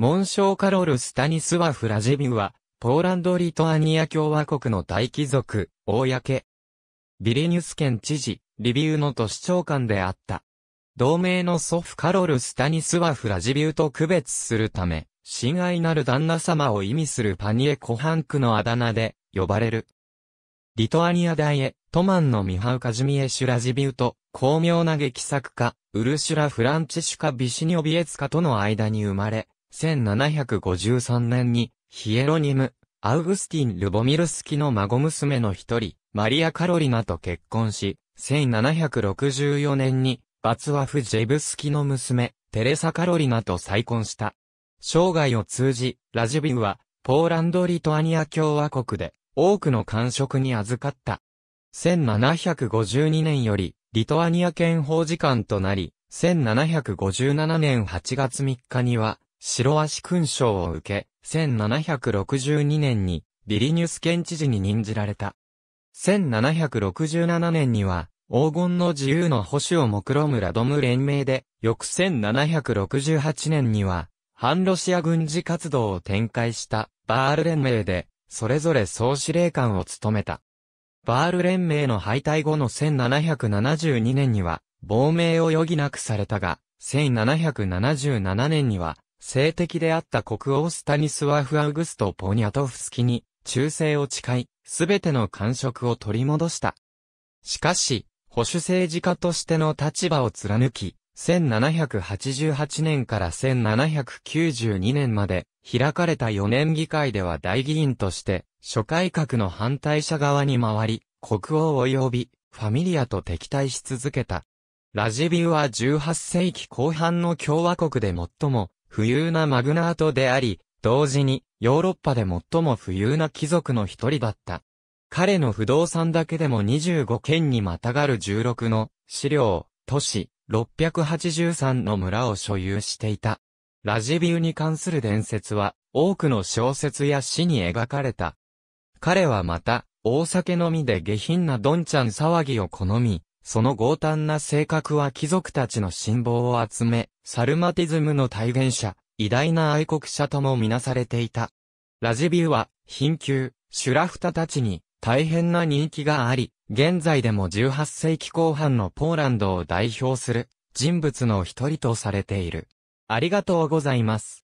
紋章カロル・スタニスワフ・ラジビーは、ポーランド・リトアニア共和国の大貴族、公。ビリニュス県知事、リビウの都市長官であった。同盟の祖父カロル・スタニスワフ・ラジビューと区別するため、親愛なる旦那様を意味するパニエ・コハンクのあだ名で、呼ばれる。リトアニア大へ、トマンのミハウ・カジミエ・シュラジビューと、巧妙な劇作家、ウルシュラ・フランチシュカ・ビシニョビエツカとの間に生まれ、1753年にヒエロニム、アウグスティン・ルボミルスキの孫娘の一人、マリア・カロリナと結婚し、1764年にバツワフ・ジェブスキの娘、テレサ・カロリナと再婚した。生涯を通じ、ラジビウは、ポーランド・リトアニア共和国で、多くの官職に預かった。1752年より、リトアニア憲法時間となり、1757年8月3日には、白足勲章を受け、1762年にビリニュス県知事に任じられた。1767年には、黄金の自由の保守を目論むラドム連盟で、翌1768年には、反ロシア軍事活動を展開したバール連盟で、それぞれ総司令官を務めた。バール連盟の敗退後の1772年には、亡命を余儀なくされたが、1777年には、性的であった国王スタニスワフ・アウグスト・ポニャトフスキに忠誠を誓い、すべての感触を取り戻した。しかし、保守政治家としての立場を貫き、1788年から1792年まで開かれた4年議会では大議員として、諸改革の反対者側に回り、国王及びファミリアと敵対し続けた。ラジビウは18世紀後半の共和国で最も富裕なマグナートであり、同時にヨーロッパで最も富裕な貴族の一人だった。彼の不動産だけでも25件にまたがる16の資料、都市、683の村を所有していた。ラジビューに関する伝説は多くの小説や詩に描かれた。彼はまた、大酒飲みで下品なドンちゃん騒ぎを好み、その豪胆な性格は貴族たちの信望を集め、サルマティズムの体現者、偉大な愛国者ともみなされていた。ラジビューは、貧窮、シュラフタたちに大変な人気があり、現在でも18世紀後半のポーランドを代表する人物の一人とされている。ありがとうございます。